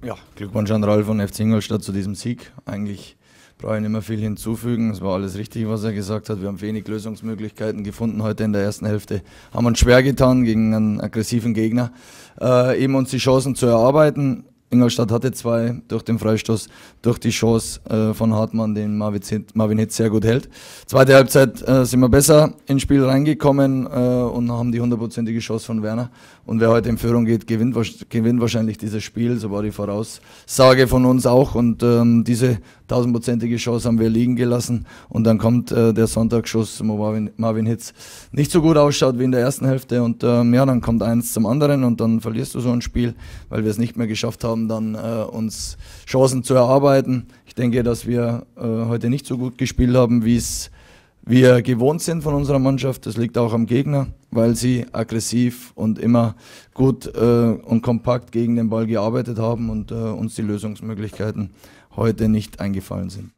Ja, Glückwunsch an Ralf und FC Ingolstadt zu diesem Sieg. Eigentlich brauche ich nicht mehr viel hinzufügen. Es war alles richtig, was er gesagt hat. Wir haben wenig Lösungsmöglichkeiten gefunden heute in der ersten Hälfte. Haben uns schwer getan gegen einen aggressiven Gegner, äh, eben uns die Chancen zu erarbeiten. Ingolstadt hatte zwei durch den Freistoß, durch die Chance äh, von Hartmann, den Marvin, Hitz sehr gut hält. Zweite Halbzeit äh, sind wir besser ins Spiel reingekommen äh, und haben die hundertprozentige Chance von Werner. Und wer heute in Führung geht, gewinnt, gewinnt wahrscheinlich dieses Spiel. So war die Voraussage von uns auch. Und ähm, diese tausendprozentige Chance haben wir liegen gelassen. Und dann kommt äh, der Sonntagsschuss, wo Marvin, Marvin Hitz nicht so gut ausschaut wie in der ersten Hälfte. Und ähm, ja, dann kommt eins zum anderen und dann verlierst du so ein Spiel, weil wir es nicht mehr geschafft haben, dann äh, uns Chancen zu erarbeiten. Ich denke, dass wir äh, heute nicht so gut gespielt haben, wie es wir gewohnt sind von unserer Mannschaft. Das liegt auch am Gegner weil sie aggressiv und immer gut äh, und kompakt gegen den Ball gearbeitet haben und äh, uns die Lösungsmöglichkeiten heute nicht eingefallen sind.